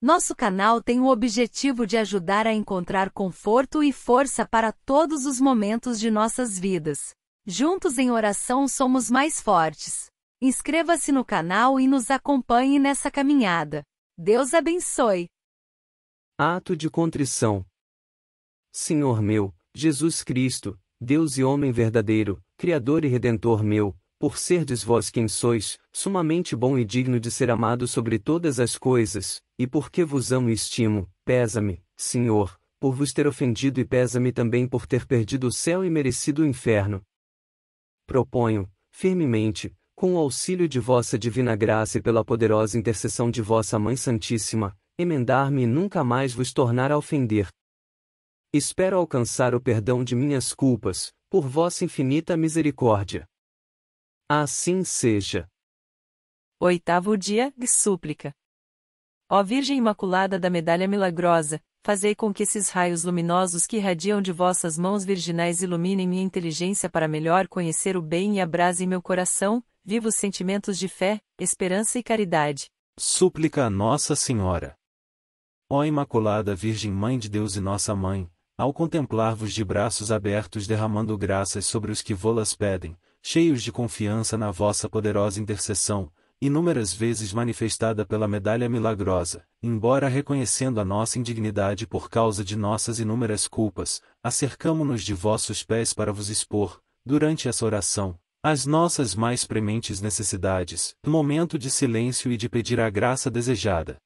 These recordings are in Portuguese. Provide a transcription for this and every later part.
Nosso canal tem o objetivo de ajudar a encontrar conforto e força para todos os momentos de nossas vidas. Juntos em oração somos mais fortes. Inscreva-se no canal e nos acompanhe nessa caminhada. Deus abençoe. Ato de contrição. Senhor meu, Jesus Cristo, Deus e homem verdadeiro, Criador e Redentor meu, por serdes vós quem sois, sumamente bom e digno de ser amado sobre todas as coisas, e porque vos amo e estimo, pesa-me, Senhor, por vos ter ofendido e pesa-me também por ter perdido o céu e merecido o inferno. Proponho, firmemente, com o auxílio de vossa divina graça e pela poderosa intercessão de vossa Mãe Santíssima, emendar-me e nunca mais vos tornar a ofender. Espero alcançar o perdão de minhas culpas, por vossa infinita misericórdia. Assim seja. Oitavo dia, súplica. Ó Virgem Imaculada da Medalha Milagrosa, fazei com que esses raios luminosos que irradiam de vossas mãos virginais iluminem minha inteligência para melhor conhecer o bem e abrasem meu coração, vivos sentimentos de fé, esperança e caridade. Súplica a Nossa Senhora. Ó Imaculada Virgem Mãe de Deus e Nossa Mãe, ao contemplar-vos de braços abertos derramando graças sobre os que vô-las pedem, cheios de confiança na vossa poderosa intercessão, inúmeras vezes manifestada pela medalha milagrosa, embora reconhecendo a nossa indignidade por causa de nossas inúmeras culpas, acercamo-nos de vossos pés para vos expor, durante essa oração, as nossas mais prementes necessidades, momento de silêncio e de pedir a graça desejada.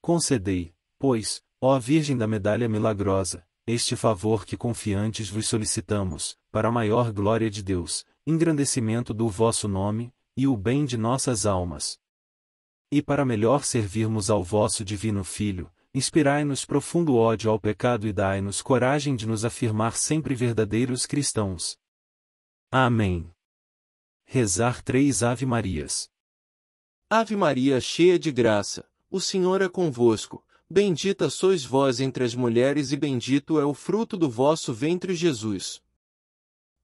Concedei, pois, ó Virgem da Medalha Milagrosa, este favor que confiantes vos solicitamos, para a maior glória de Deus, engrandecimento do vosso nome, e o bem de nossas almas. E para melhor servirmos ao vosso divino Filho, inspirai-nos profundo ódio ao pecado e dai-nos coragem de nos afirmar sempre verdadeiros cristãos. Amém. Rezar três Ave Marias. Ave Maria, cheia de graça, o Senhor é convosco. Bendita sois vós entre as mulheres e bendito é o fruto do vosso ventre, Jesus.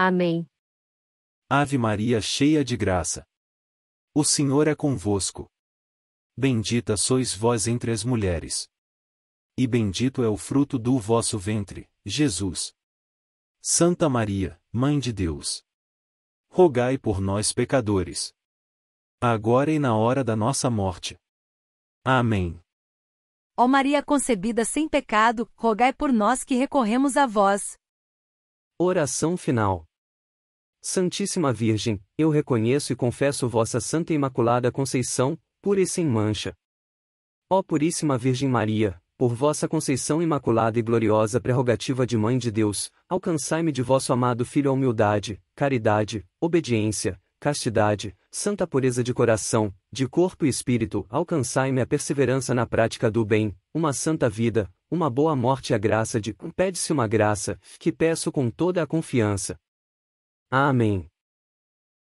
Amém. Ave Maria, cheia de graça. O Senhor é convosco. Bendita sois vós entre as mulheres. E bendito é o fruto do vosso ventre, Jesus. Santa Maria, Mãe de Deus. Rogai por nós, pecadores. Agora e na hora da nossa morte. Amém. Ó Maria concebida sem pecado, rogai por nós que recorremos a vós. Oração final. Santíssima Virgem, eu reconheço e confesso vossa Santa Imaculada Conceição, pura e sem mancha. Ó Puríssima Virgem Maria, por vossa conceição imaculada e gloriosa prerrogativa de Mãe de Deus, alcançai-me de vosso amado Filho a humildade, caridade, obediência, castidade, santa pureza de coração, de corpo e espírito, alcançai-me a perseverança na prática do bem, uma santa vida, uma boa morte e a graça de, pede-se uma graça, que peço com toda a confiança. Amém.